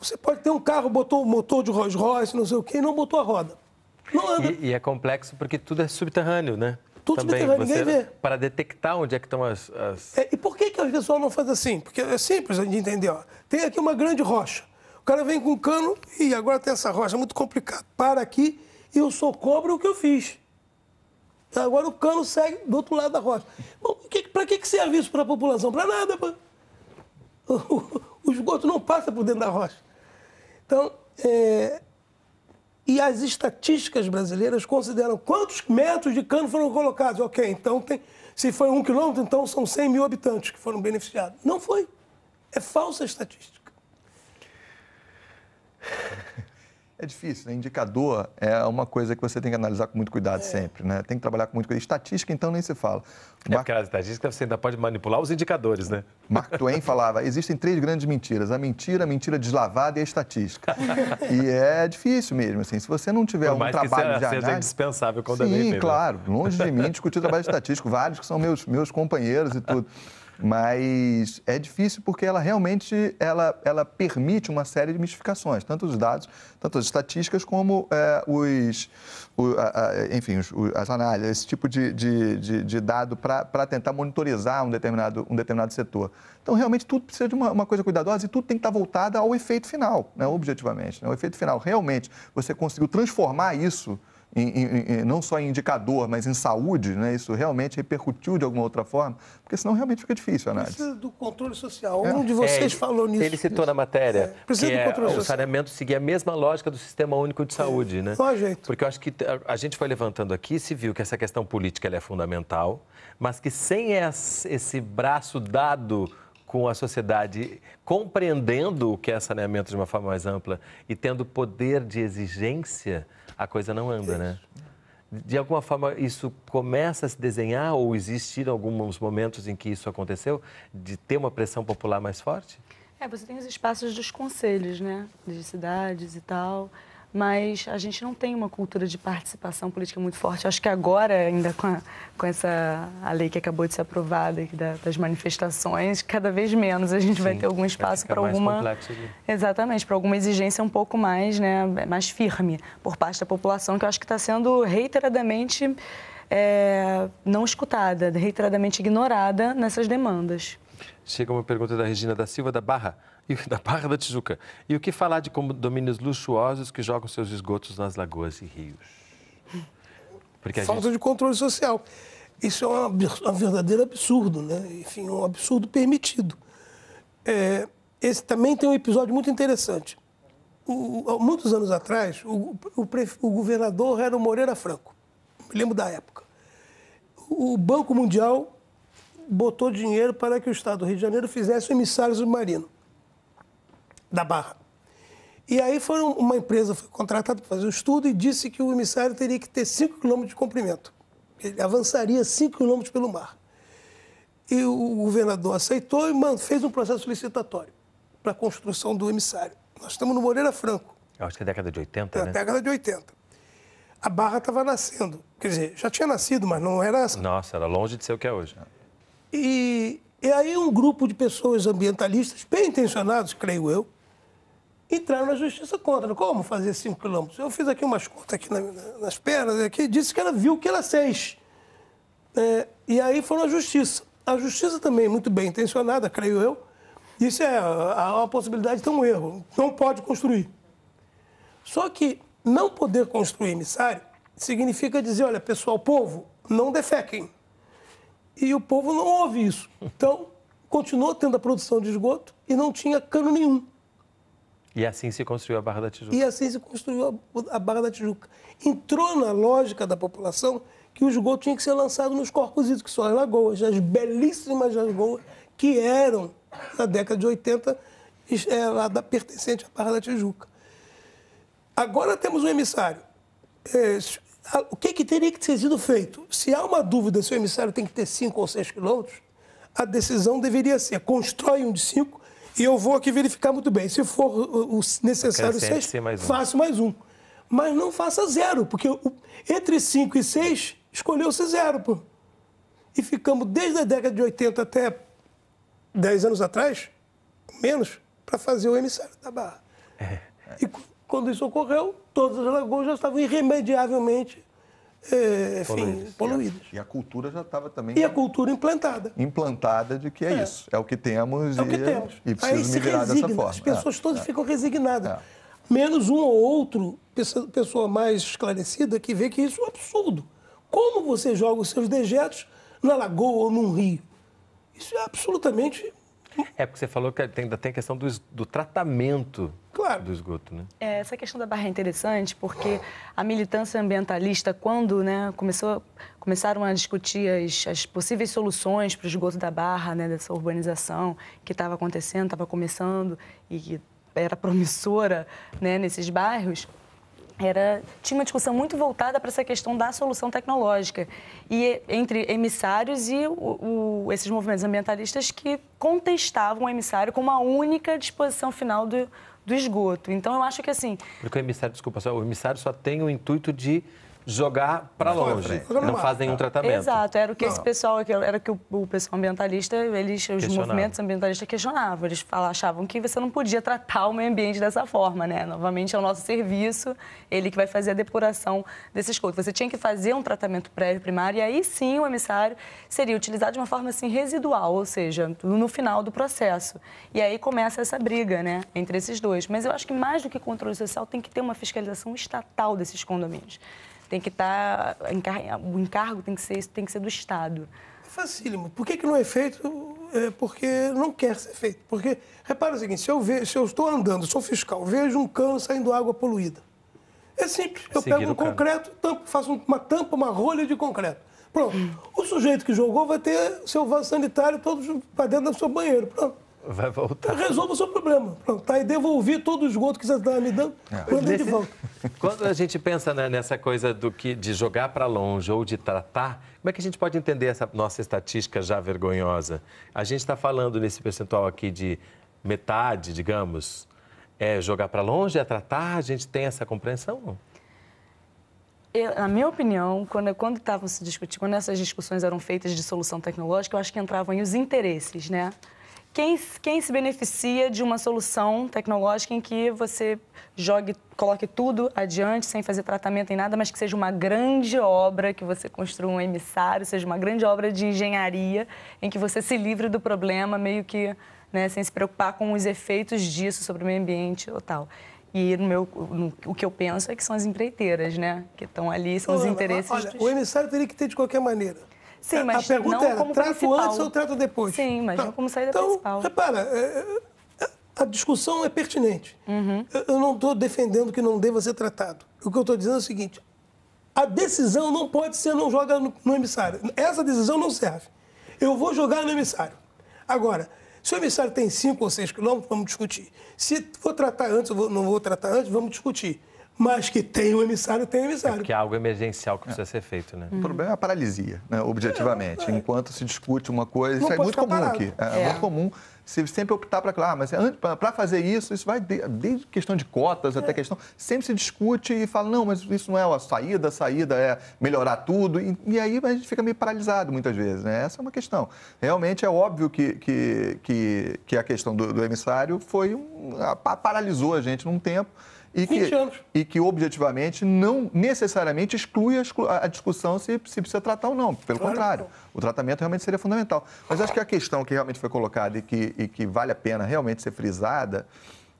Você pode ter um carro, botou o motor de Rolls Royce, não sei o quê, e não botou a roda. Não anda. E, e é complexo porque tudo é subterrâneo, né? Tudo Também, subterrâneo, ninguém vê. Para detectar onde é que estão as... as... É, e por que, que o pessoal não faz assim? Porque é simples de entender. Ó. Tem aqui uma grande rocha. O cara vem com um cano e agora tem essa rocha, é muito complicado. Para aqui e eu sou cobro o que eu fiz. Agora o cano segue do outro lado da rocha. Para que, que serve isso para a população? Para nada, pô. O, o esgoto não passa por dentro da rocha. Então, é, e as estatísticas brasileiras consideram quantos metros de cano foram colocados. Ok, então tem, se foi um quilômetro, então são 100 mil habitantes que foram beneficiados. Não foi. É falsa estatística. É difícil, né? Indicador é uma coisa que você tem que analisar com muito cuidado é. sempre, né? Tem que trabalhar com muito cuidado. Estatística, então, nem se fala. É porque na estatística você ainda pode manipular os indicadores, né? Mark Twain falava, existem três grandes mentiras. A mentira, a mentira deslavada e a estatística. e é difícil mesmo, assim. Se você não tiver um trabalho que seja, de análise... seja indispensável quando Sim, é bem, né? claro. Né? Longe de mim discutir trabalho estatístico. Vários que são meus, meus companheiros e tudo. Mas é difícil porque ela realmente ela, ela permite uma série de mistificações, tanto os dados, tanto as estatísticas como é, os, o, a, a, enfim, os, as análises, esse tipo de, de, de, de dado para tentar monitorizar um determinado, um determinado setor. Então, realmente, tudo precisa de uma, uma coisa cuidadosa e tudo tem que estar voltado ao efeito final, né, objetivamente. Né, o efeito final, realmente, você conseguiu transformar isso em, em, não só em indicador, mas em saúde, né? isso realmente repercutiu de alguma outra forma, porque senão realmente fica difícil análise. Precisa do controle social. É. Um de vocês é, falou nisso. Ele citou na matéria é. Precisa que do é controle é, social. o saneamento seguia a mesma lógica do Sistema Único de Saúde. É. Né? Só jeito. Porque eu acho que a, a gente foi levantando aqui se viu que essa questão política é fundamental, mas que sem esse, esse braço dado com a sociedade compreendendo o que é saneamento de uma forma mais ampla e tendo poder de exigência, a coisa não anda, né? De alguma forma, isso começa a se desenhar ou existiram alguns momentos em que isso aconteceu, de ter uma pressão popular mais forte? É, você tem os espaços dos conselhos, né? De cidades e tal mas a gente não tem uma cultura de participação política muito forte. acho que agora, ainda com, a, com essa a lei que acabou de ser aprovada da, das manifestações, cada vez menos a gente Sim, vai ter algum espaço para alguma exatamente para alguma exigência um pouco mais, né, mais firme por parte da população, que eu acho que está sendo reiteradamente é, não escutada, reiteradamente ignorada nessas demandas. Chega uma pergunta da Regina da Silva da Barra. da Barra da Tijuca. E o que falar de condomínios luxuosos que jogam seus esgotos nas lagoas e rios? Porque Falta gente... de controle social. Isso é um, verdadeiro absurdo, né? Enfim, um absurdo permitido. É, esse também tem um episódio muito interessante. O, muitos anos atrás, o, o, o governador era o Moreira Franco. Me lembro da época. O Banco Mundial botou dinheiro para que o Estado do Rio de Janeiro fizesse o emissário submarino da Barra. E aí foi uma empresa foi contratada para fazer um estudo e disse que o emissário teria que ter 5 quilômetros de comprimento. Ele avançaria 5 quilômetros pelo mar. E o governador aceitou e fez um processo licitatório para a construção do emissário. Nós estamos no Moreira Franco. Eu acho que é década de 80, é, né? década de 80. A barra estava nascendo. Quer dizer, já tinha nascido, mas não era essa. Assim. Nossa, era longe de ser o que é hoje. E, e aí um grupo de pessoas ambientalistas, bem intencionados, creio eu, entraram na justiça contra. Como fazer 5 quilômetros? Eu fiz aqui umas contas aqui na, nas pernas, aqui, disse que ela viu que ela fez. É, e aí foram à justiça. A justiça também, muito bem intencionada, creio eu, disse é, há uma possibilidade de ter um erro, não pode construir. Só que não poder construir emissário significa dizer, olha, pessoal, povo, não defequem. E o povo não ouve isso. Então, continuou tendo a produção de esgoto e não tinha cano nenhum. E assim se construiu a Barra da Tijuca. E assim se construiu a, Barra da Tijuca. Entrou na lógica da população que o esgoto tinha que ser lançado nos corpos hídricos, que são as lagoas, as belíssimas lagoas que eram, na década de 80, é, lá da, pertencente à Barra da Tijuca. Agora temos um emissário. É, o que, que teria que ter sido feito? Se há uma dúvida se o emissário tem que ter 5 ou 6 quilômetros, a decisão deveria ser: constrói um de 5 e eu vou aqui verificar muito bem. Se for o, necessário 6, mais um. faço mais um. Mas não faça zero, porque entre cinco e seis escolheu-se zero, pô. E ficamos desde a década de 80 até 10 anos atrás, menos, para fazer o emissário da barra. É. E quando isso ocorreu, todas as lagoas já estavam irremediavelmente é, enfim, poluídos. E a, e a, cultura já estava também. E a cultura implantada. Implantada de que é, é. isso, é o que temos é o que e, temos. e Aí resigna, dessa forma. As pessoas é, todas é. ficam resignadas. É. Menos um ou outro, pessoa mais esclarecida, que vê que isso é um absurdo. Como você joga os seus dejetos na lagoa ou num rio? Isso é absolutamente é porque você falou que ainda tem a questão do, do tratamento claro. do esgoto, né? É, essa questão da barra é interessante porque a militância ambientalista, quando né, começou, começaram a discutir as, as possíveis soluções para o esgoto da barra, né, dessa urbanização que estava acontecendo, estava começando e que era promissora né, nesses bairros, era, tinha uma discussão muito voltada para essa questão da solução tecnológica e entre emissários e o, o, esses movimentos ambientalistas que contestavam o emissário como a única disposição final do, do esgoto. Então eu acho que assim. Porque o emissário, desculpa, só, o emissário só tem o intuito de jogar para longe, não faz nenhum tratamento. Exato, era o que não. esse pessoal, era que o, pessoal ambientalista, eles, os movimentos ambientalistas questionavam, eles falavam, achavam que você não podia tratar o meio ambiente dessa forma, né? Novamente é o nosso serviço, ele que vai fazer a depuração desses esgoto. Você tinha que fazer um tratamento prévio primário e aí sim o emissário seria utilizado de uma forma assim residual, ou seja, no final do processo. E aí começa essa briga, né, entre esses dois. Mas eu acho que mais do que controle social tem que ter uma fiscalização estatal desses condomínios tem que tá, estar. o encargo tem que ser tem que ser do Estado. Facílimo. Por que, que não é feito? É porque não quer ser feito. Porque, repara o seguinte, se eu, vejo, se eu estou andando, sou fiscal, vejo um cano saindo água poluída. É simples. Eu Seguir pego um concreto, tampo, faço uma tampa, uma rolha de concreto. Pronto. Hum. O sujeito que jogou vai ter seu vaso sanitário todo para dentro do seu banheiro. Pronto. Vai voltar. Resolva o seu problema. Pronto, tá? E devolvi todo o esgoto que você estava tá me dando, quando é. de volta. Quando a gente pensa né, nessa coisa do que de jogar para longe ou de tratar, como é que a gente pode entender essa nossa estatística já vergonhosa? A gente está falando nesse percentual aqui de metade, digamos, é jogar para longe, é tratar, a gente tem essa compreensão? Eu, na minha opinião, quando quando estavam se discutindo, quando essas discussões eram feitas de solução tecnológica, eu acho que entravam aí os interesses, né? quem, quem se beneficia de uma solução tecnológica em que você jogue, coloque tudo adiante sem fazer tratamento em nada, mas que seja uma grande obra, que você construa um emissário, seja uma grande obra de engenharia em que você se livre do problema, meio que né, sem se preocupar com os efeitos disso sobre o meio ambiente ou tal. E no meu, no, o que eu penso é que são as empreiteiras, né? Que estão ali, são os interesses. Olha, dos... o emissário teria que ter de qualquer maneira. Sim, é, mas a pergunta não era, como trato principal. antes ou trato depois? Sim, mas tá. não como saída então, principal. Repara, é, é, a discussão é pertinente. Uhum. Eu não estou defendendo que não deva ser tratado. O que eu estou dizendo é o seguinte: a decisão não pode ser não joga no, no emissário. Essa decisão não serve. Eu vou jogar no emissário. Agora, se o emissário tem 5 ou 6 quilômetros, vamos discutir. Se vou tratar antes ou não vou tratar antes, vamos discutir mas que tem um emissário, tem um emissário. É que é algo emergencial que precisa é. ser feito, né? O problema é a paralisia, né, objetivamente. É, é. Enquanto se discute uma coisa, Não isso é muito comum parado. aqui. É, é. é, muito comum se sempre optar para, claro, ah, mas para fazer isso, isso vai de, desde questão de cotas até questão, sempre se discute e fala, não, mas isso não é a saída, a saída é melhorar tudo, e, e aí a gente fica meio paralisado muitas vezes, né? Essa é uma questão. Realmente é óbvio que, que, que, que a questão do, do emissário foi um, a, paralisou a gente num tempo, e que, e que objetivamente não necessariamente exclui a, a discussão se, se precisa tratar ou não. Pelo claro. contrário, o tratamento realmente seria fundamental. Mas acho que a questão que realmente foi colocada e que, e que vale a pena realmente ser frisada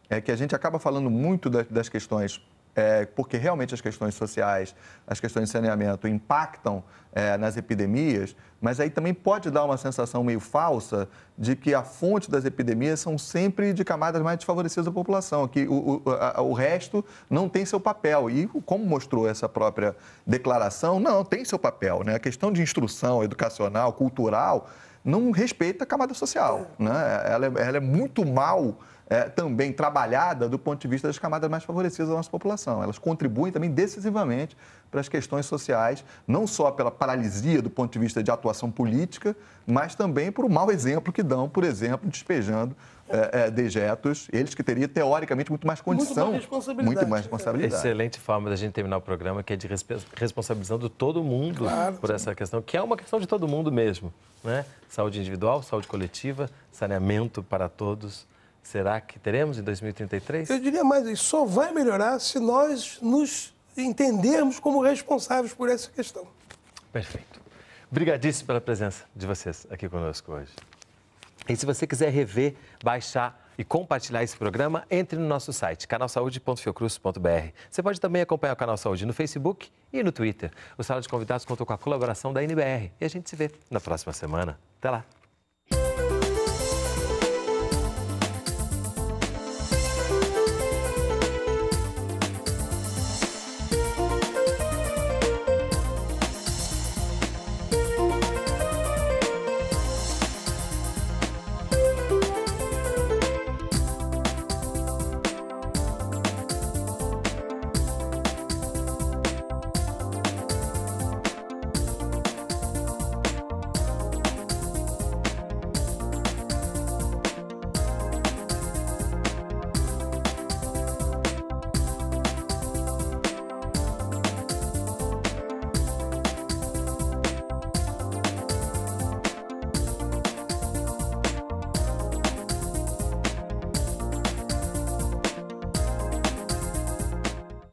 é que a gente acaba falando muito das, das questões é, porque realmente as questões sociais, as questões de saneamento impactam é, nas epidemias, mas aí também pode dar uma sensação meio falsa de que a fonte das epidemias são sempre de camadas mais desfavorecidas da população, que o, o, a, o resto não tem seu papel. E como mostrou essa própria declaração, não, tem seu papel. Né? A questão de instrução educacional, cultural, não respeita a camada social. Né? Ela, é, ela é muito mal é, também trabalhada do ponto de vista das camadas mais favorecidas da nossa população. Elas contribuem também decisivamente para as questões sociais, não só pela paralisia do ponto de vista de atuação política, mas também por um mau exemplo que dão, por exemplo, despejando é, é, dejetos, eles que teriam, teoricamente, muito mais condição, muito mais, responsabilidade. Muito mais responsabilidade. Excelente forma da gente terminar o programa, que é de responsabilizando todo mundo claro, por sim. essa questão, que é uma questão de todo mundo mesmo. Né? Saúde individual, saúde coletiva, saneamento para todos. Será que teremos em 2033? Eu diria mais, isso só vai melhorar se nós nos entendermos como responsáveis por essa questão. Perfeito. Obrigadíssimo pela presença de vocês aqui conosco hoje. E se você quiser rever, baixar e compartilhar esse programa, entre no nosso site, canalsaude.fiocruz.br. Você pode também acompanhar o Canal Saúde no Facebook e no Twitter. O Sala de Convidados contou com a colaboração da NBR. E a gente se vê na próxima semana. Até lá!